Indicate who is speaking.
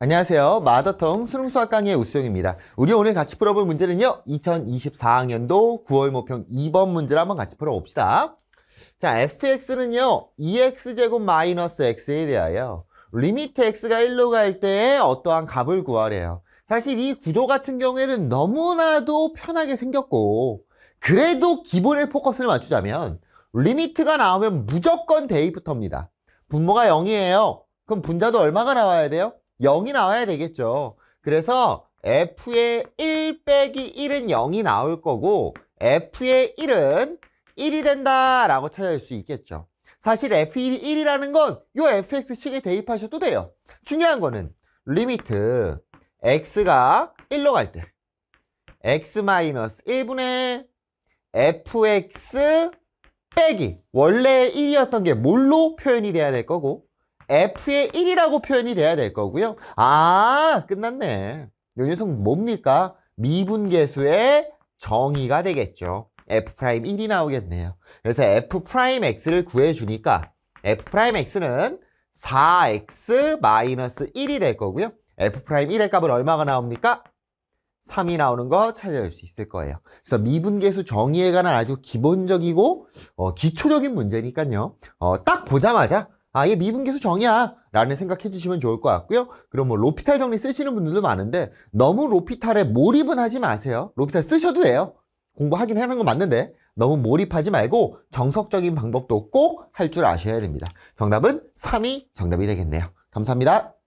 Speaker 1: 안녕하세요. 마더텅 수능수학 강의 의 우수영입니다. 우리 오늘 같이 풀어볼 문제는요. 2024학년도 9월 모평 2번 문제를 한번 같이 풀어봅시다. 자, fx는요. 2x제곱 마이너스 x에 대하여 리미트 x가 1로 갈 때 어떠한 값을 구하래요. 사실 이 구조 같은 경우에는 너무나도 편하게 생겼고 그래도 기본의 포커스를 맞추자면 리미트가 나오면 무조건 대입부터입니다. 분모가 0이에요. 그럼 분자도 얼마가 나와야 돼요? 0이 나와야 되겠죠. 그래서 f의 1 빼기 1은 0이 나올 거고 f의 1은 1이 된다라고 찾아낼 수 있겠죠. 사실 f1이 1이라는 건 요 fx식에 대입하셔도 돼요. 중요한 거는 리미트 x가 1로 갈 때 x-1분의 fx 빼기 원래 1이었던 게 뭘로 표현이 돼야 될 거고 F의 1이라고 표현이 돼야 될 거고요. 아 끝났네. 요 녀석 뭡니까? 미분계수의 정의가 되겠죠. F'1이 나오겠네요. 그래서 F'X를 구해주니까 F'X는 4X-1이 될 거고요. F'1의 값은 얼마가 나옵니까? 3이 나오는 거 찾아낼 수 있을 거예요. 그래서 미분계수 정의에 관한 아주 기본적이고 어, 기초적인 문제니까요. 어, 딱 보자마자 아예 미분기수 정의야 라는 생각해 주시면 좋을 것 같고요. 그럼 뭐 로피탈 정리 쓰시는 분들도 많은데 너무 로피탈에 몰입은 하지 마세요. 로피탈 쓰셔도 돼요. 공부하긴 하는 건 맞는데 너무 몰입하지 말고 정석적인 방법도 꼭 할 줄 아셔야 됩니다. 정답은 3이 정답이 되겠네요. 감사합니다.